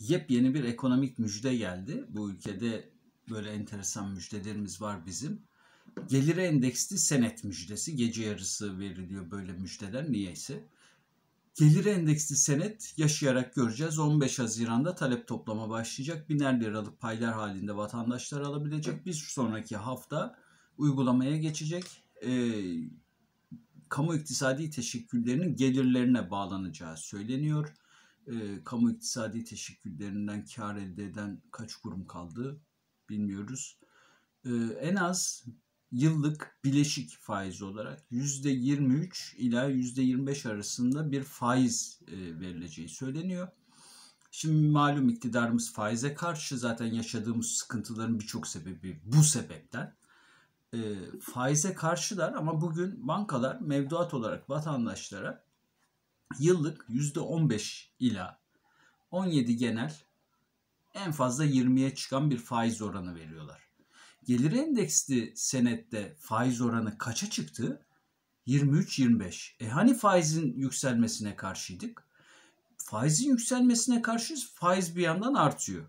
yepyeni bir ekonomik müjde geldi. Bu ülkede böyle enteresan müjdelerimiz var bizim. Gelir endeksli senet müjdesi. Gece yarısı veriliyor böyle müjdeler niyeyse. Gelir endeksli senet yaşayarak göreceğiz. 15 Haziran'da talep toplama başlayacak. Biner liralık paylar halinde vatandaşlar alabilecek. Bir sonraki hafta uygulamaya geçecek. E, kamu iktisadi teşekküllerinin gelirlerine bağlanacağı söyleniyor e, kamu iktisadi teşekküllerinden kar elde eden kaç kurum kaldı bilmiyoruz. E, en az yıllık bileşik faiz olarak %23 ila %25 arasında bir faiz e, verileceği söyleniyor. Şimdi malum iktidarımız faize karşı zaten yaşadığımız sıkıntıların birçok sebebi bu sebepten. E, faize karşılar ama bugün bankalar mevduat olarak vatandaşlara yıllık %15 ila 17 genel en fazla 20'ye çıkan bir faiz oranı veriyorlar. Gelir endeksli senette faiz oranı kaça çıktı? 23-25. E hani faizin yükselmesine karşıydık? Faizin yükselmesine karşıyız. Faiz bir yandan artıyor.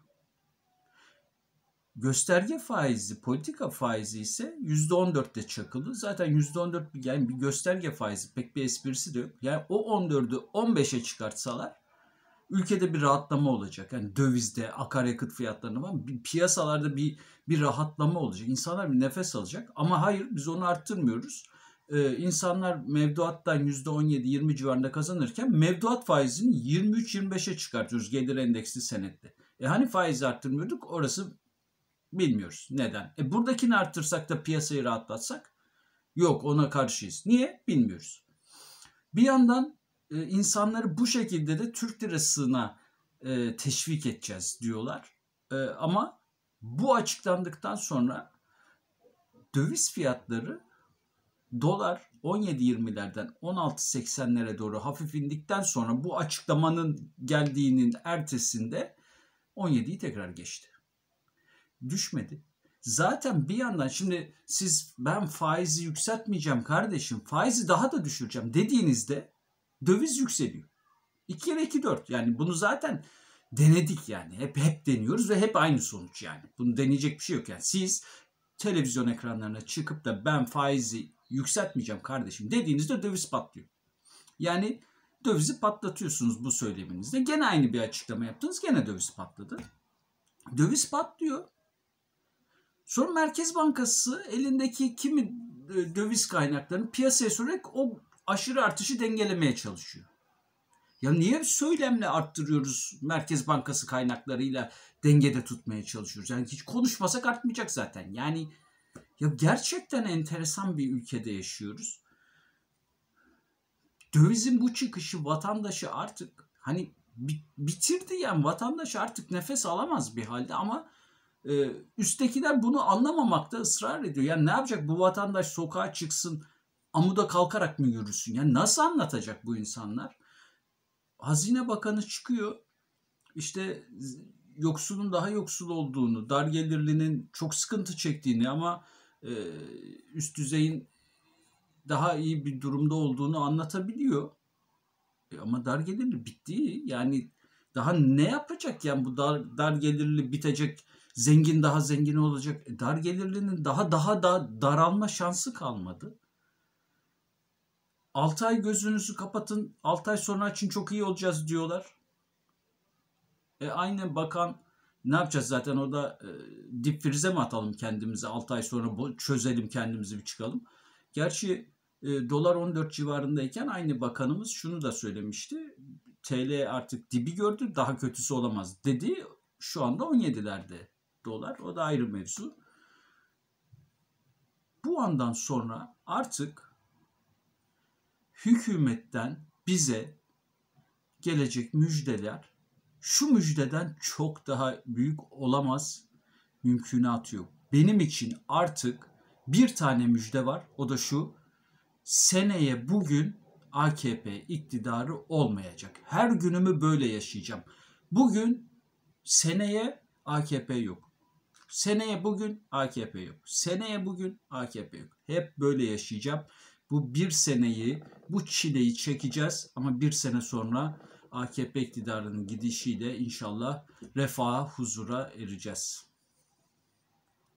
Gösterge faizi, politika faizi ise %14'te çakılı. Zaten %14 yani bir gösterge faizi pek bir esprisi de yok. Yani o 14'ü 15'e çıkartsalar ülkede bir rahatlama olacak. Yani dövizde, akaryakıt fiyatlarında falan bir, piyasalarda bir bir rahatlama olacak. İnsanlar bir nefes alacak. Ama hayır biz onu arttırmıyoruz. Ee, insanlar mevduattan %17-20 civarında kazanırken mevduat faizini 23-25'e çıkartıyoruz gelir endeksli senette. E hani faizi arttırmıyorduk orası Bilmiyoruz neden. E buradakini arttırsak da piyasayı rahatlatsak? Yok ona karşıyız. Niye? Bilmiyoruz. Bir yandan e, insanları bu şekilde de Türk lirasına e, teşvik edeceğiz diyorlar. E, ama bu açıklandıktan sonra döviz fiyatları dolar 17-20'lerden 16-80'lere doğru hafif indikten sonra bu açıklamanın geldiğinin ertesinde 17'yi tekrar geçti. Düşmedi. Zaten bir yandan şimdi siz ben faizi yükseltmeyeceğim kardeşim faizi daha da düşüreceğim dediğinizde döviz yükseliyor. 2 kere 2 4 yani bunu zaten denedik yani hep hep deniyoruz ve hep aynı sonuç yani. Bunu deneyecek bir şey yok yani siz televizyon ekranlarına çıkıp da ben faizi yükseltmeyeceğim kardeşim dediğinizde döviz patlıyor. Yani dövizi patlatıyorsunuz bu söyleminizde. Gene aynı bir açıklama yaptınız gene döviz patladı. Döviz patlıyor. Sonra Merkez Bankası elindeki kimi e, döviz kaynaklarını piyasaya sürerek o aşırı artışı dengelemeye çalışıyor. Ya niye söylemle arttırıyoruz Merkez Bankası kaynaklarıyla dengede tutmaya çalışıyoruz? Yani hiç konuşmasak artmayacak zaten. Yani ya gerçekten enteresan bir ülkede yaşıyoruz. Dövizin bu çıkışı vatandaşı artık hani bitirdi yani vatandaş artık nefes alamaz bir halde ama ee, üsttekiler bunu anlamamakta ısrar ediyor. Yani ne yapacak bu vatandaş sokağa çıksın amuda kalkarak mı yürüsün? Yani nasıl anlatacak bu insanlar? Hazine Bakanı çıkıyor işte yoksulun daha yoksul olduğunu, dar gelirlinin çok sıkıntı çektiğini ama e, üst düzeyin daha iyi bir durumda olduğunu anlatabiliyor. E ama dar gelirli bitti. Yani daha ne yapacak yani bu dar, dar gelirli bitecek Zengin daha zengin olacak. E dar gelirlinin daha daha da daralma şansı kalmadı. 6 ay gözünüzü kapatın. 6 ay sonra için çok iyi olacağız diyorlar. E aynen bakan ne yapacağız zaten o da e, dip frize mi atalım kendimizi 6 ay sonra çözelim kendimizi bir çıkalım. Gerçi e, dolar 14 civarındayken aynı bakanımız şunu da söylemişti. TL artık dibi gördü daha kötüsü olamaz dedi. Şu anda 17'lerde dolar. O da ayrı mevzu. Bu andan sonra artık hükümetten bize gelecek müjdeler şu müjdeden çok daha büyük olamaz mümkünatı yok. Benim için artık bir tane müjde var. O da şu. Seneye bugün AKP iktidarı olmayacak. Her günümü böyle yaşayacağım. Bugün seneye AKP yok. Seneye bugün AKP yok. Seneye bugün AKP yok. Hep böyle yaşayacağım. Bu bir seneyi, bu çileyi çekeceğiz ama bir sene sonra AKP iktidarının gidişiyle inşallah refaha, huzura ereceğiz.